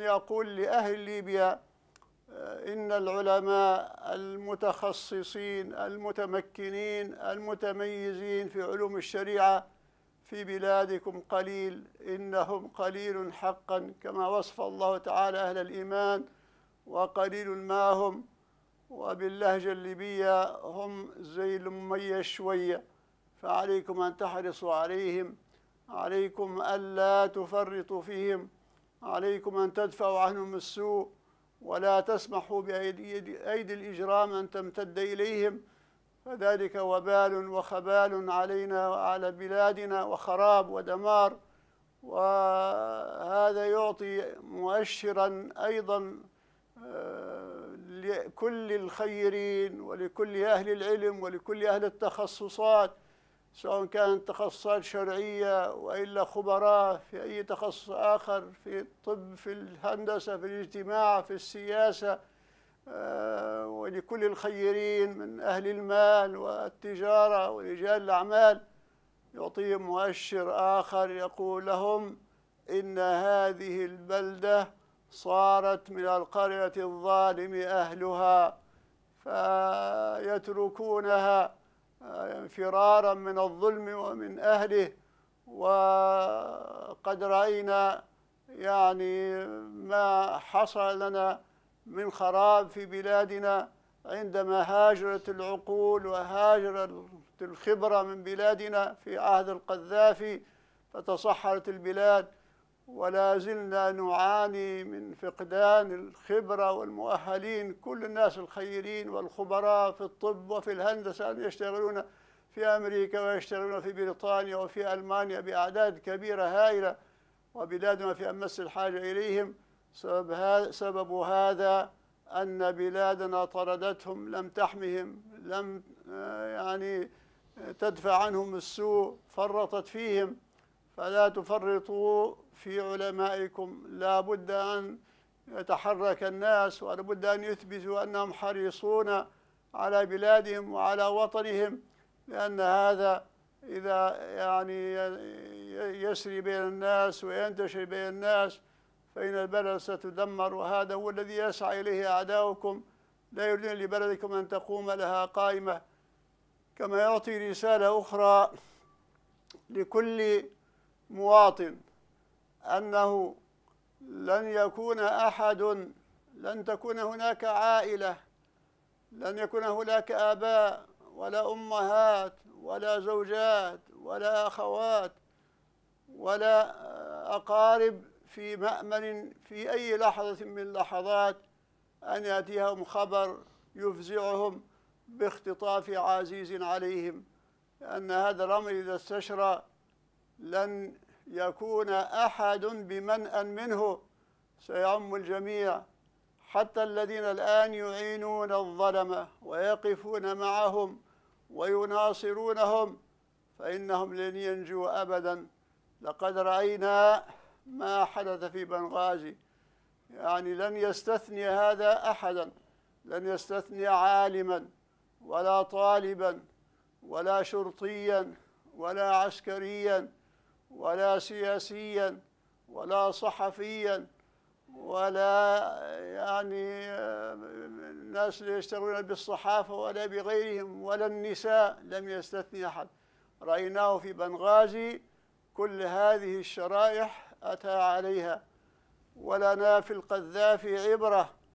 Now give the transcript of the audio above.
يقول لأهل ليبيا آه، إن العلماء المتخصصين المتمكنين المتميزين في علوم الشريعة في بلادكم قليل إنهم قليل حقا كما وصف الله تعالى أهل الإيمان وقليل ما هم وباللهجة الليبية هم زي المية شوية فعليكم أن تحرصوا عليهم عليكم ألا تفرطوا فيهم عليكم أن تدفعوا عنهم السوء ولا تسمحوا بأيدي الإجرام أن تمتد إليهم فذلك وبال وخبال علينا وعلى بلادنا وخراب ودمار وهذا يعطي مؤشرا أيضا آه، لكل الخيرين ولكل أهل العلم ولكل أهل التخصصات سواء كانت تخصصات شرعية وإلا خبراء في أي تخصص آخر في الطب في الهندسة في الاجتماع في السياسة آه، ولكل الخيرين من أهل المال والتجارة ورجال الأعمال يعطيهم مؤشر آخر يقول لهم إن هذه البلدة صارت من القرية الظالم أهلها فيتركونها فرارا من الظلم ومن أهله وقد رأينا يعني ما حصل لنا من خراب في بلادنا عندما هاجرت العقول وهاجرت الخبرة من بلادنا في عهد القذافي فتصحرت البلاد ولا زلنا نعاني من فقدان الخبرة والمؤهلين كل الناس الخيرين والخبراء في الطب وفي الهندسة يشتغلون في أمريكا ويشتغلون في بريطانيا وفي ألمانيا بأعداد كبيرة هائلة وبلادنا في أمس الحاجة إليهم سبب هذا, سبب هذا أن بلادنا طردتهم لم تحمهم لم آه، يعني تدفع عنهم السوء فرطت فيهم فلا تفرطوا في علمائكم لا بد أن يتحرك الناس ولا بد أن يثبتوا أنهم حريصون على بلادهم وعلى وطنهم لأن هذا إذا يعني يسري بين الناس وينتشر بين الناس فإن البلد ستدمر وهذا هو الذي يسعى إليه أعداؤكم لا يريدون لبلدكم أن تقوم لها قائمة كما يعطي رسالة أخرى لكل مواطن أنه لن يكون أحد لن تكون هناك عائلة لن يكون هناك آباء ولا أمهات ولا زوجات ولا أخوات ولا أقارب في مأمن في أي لحظة من لحظات أن يأتيهم خبر يفزعهم باختطاف عزيز عليهم لأن هذا الأمر إذا استشرى لن يكون أحد بمنأ منه سيعم الجميع حتى الذين الآن يعينون الظلمة ويقفون معهم ويناصرونهم فإنهم لن ينجوا أبدا لقد رأينا ما حدث في بنغازي يعني لن يستثني هذا أحدا لن يستثني عالما ولا طالبا ولا شرطيا ولا عسكريا ولا سياسيا ولا صحفيا ولا يعني الناس اللي يشتغلون بالصحافة ولا بغيرهم ولا النساء لم يستثني أحد رأيناه في بنغازي كل هذه الشرائح أتى عليها ولنا في القذافي عبرة